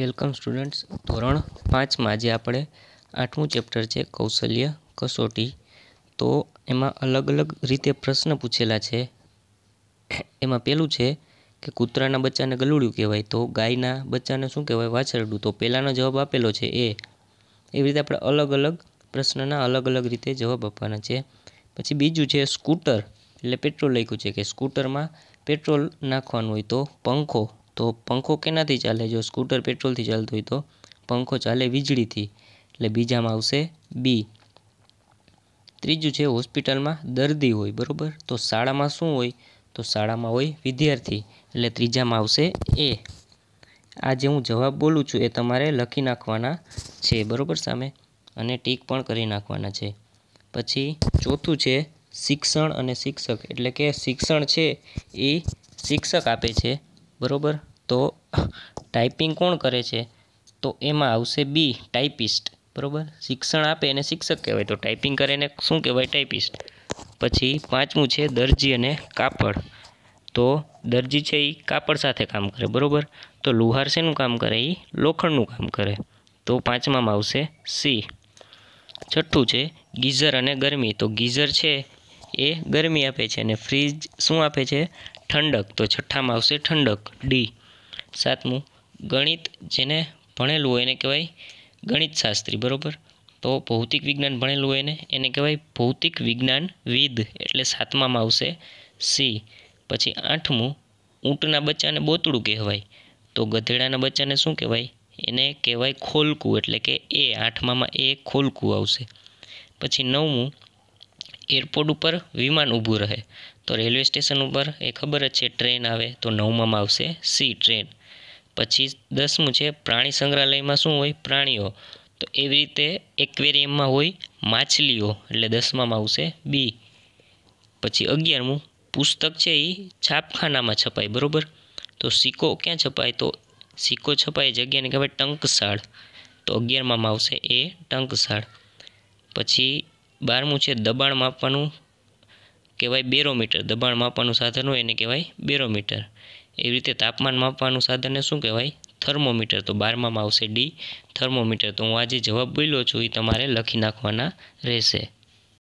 welcome students ધોરણ પાંચમાં આજે આપણે આઠમું ચેપ્ટર છે કૌશલ્ય કસોટી તો એમાં અલગ અલગ રીતે પ્રશ્ન પૂછેલા છે એમાં પહેલું છે કે કૂતરાના બચ્ચાને ગલુડિયું કહેવાય તો ગાયના બચ્ચાને શું કહેવાય વાછરડું તો પહેલાંનો જવાબ આપેલો છે એ એવી રીતે આપણે અલગ અલગ પ્રશ્નના અલગ અલગ રીતે જવાબ આપવાના છે પછી બીજું છે સ્કૂટર એટલે પેટ્રોલ લખ્યું છે કે સ્કૂટરમાં પેટ્રોલ નાખવાનું હોય તો પંખો તો પંખો કેનાથી ચાલે જો સ્કૂટર પેટ્રોલથી ચાલતું હોય તો પંખો ચાલે વીજળીથી એટલે બીજામાં આવશે બી ત્રીજું છે હોસ્પિટલમાં દર્દી હોય બરાબર તો શાળામાં શું હોય તો શાળામાં હોય વિદ્યાર્થી એટલે ત્રીજામાં આવશે એ આ જે હું જવાબ બોલું છું એ તમારે લખી નાખવાના છે બરાબર સામે અને ટીક પણ કરી નાખવાના છે પછી ચોથું છે શિક્ષણ અને શિક્ષક એટલે કે શિક્ષણ છે એ શિક્ષક આપે છે બરાબર તો ટાઈપિંગ કોણ કરે છે તો એમાં આવશે બી ટાઈપિસ્ટ બરોબર શિક્ષણ આપે એને શિક્ષક કહેવાય તો ટાઈપિંગ કરે એને શું કહેવાય ટાઈપિસ્ટ પછી પાંચમું છે દરજી અને કાપડ તો દરજી છે એ કાપડ સાથે કામ કરે બરાબર તો લુહાર શેનું કામ કરે એ લોખંડનું કામ કરે તો પાંચમામાં આવશે સી છઠ્ઠું છે ગીઝર અને ગરમી તો ગીઝર છે એ ગરમી આપે છે અને ફ્રીજ શું આપે છે ઠંડક તો છઠ્ઠામાં આવશે ઠંડક ડી સાતમું ગણિત જેને ભણેલું હોય એને કહેવાય ગણિતશાસ્ત્રી બરાબર તો ભૌતિક વિજ્ઞાન ભણેલું હોય એને એને કહેવાય ભૌતિક વિજ્ઞાન વિદ એટલે સાતમામાં આવશે સી પછી આઠમું ઊંટના બચ્ચાને બોતડું કહેવાય તો ગધેડાના બચ્ચાને શું કહેવાય એને કહેવાય ખોલકું એટલે કે એ આઠમામાં એ ખોલકું આવશે પછી નવમું એરપોર્ટ ઉપર વિમાન ઊભું રહે તો રેલવે સ્ટેશન ઉપર એ ખબર જ છે ટ્રેન આવે તો નવમાં આવશે સી ટ્રેન પછી દસમું છે પ્રાણી સંગ્રહાલયમાં શું હોય પ્રાણીઓ તો એવી રીતે એક્વેરિયમમાં હોય માછલીઓ એટલે દસમાં આવશે બી પછી અગિયારમું પુસ્તક છે એ છાપખાનામાં છપાય બરાબર તો સિક્કો ક્યાં છપાય તો સિક્કો છપાય જગ્યાને કહેવાય ટંકશાળ તો અગિયારમાં આવશે એ ટંકશાળ પછી બારમું છે દબાણ માપવાનું કહેવાય બેરોમીટર દબાણ માપવાનું સાધન હોય એને કહેવાય બેરોમીટર એવી રીતે તાપમાન માપવાનું સાધનને શું કહેવાય થર્મોમીટર તો બારમામાં આવશે ડી થર્મોમીટર તો હું આજે જવાબ બોલ્યો છું એ તમારે લખી નાખવાના રહેશે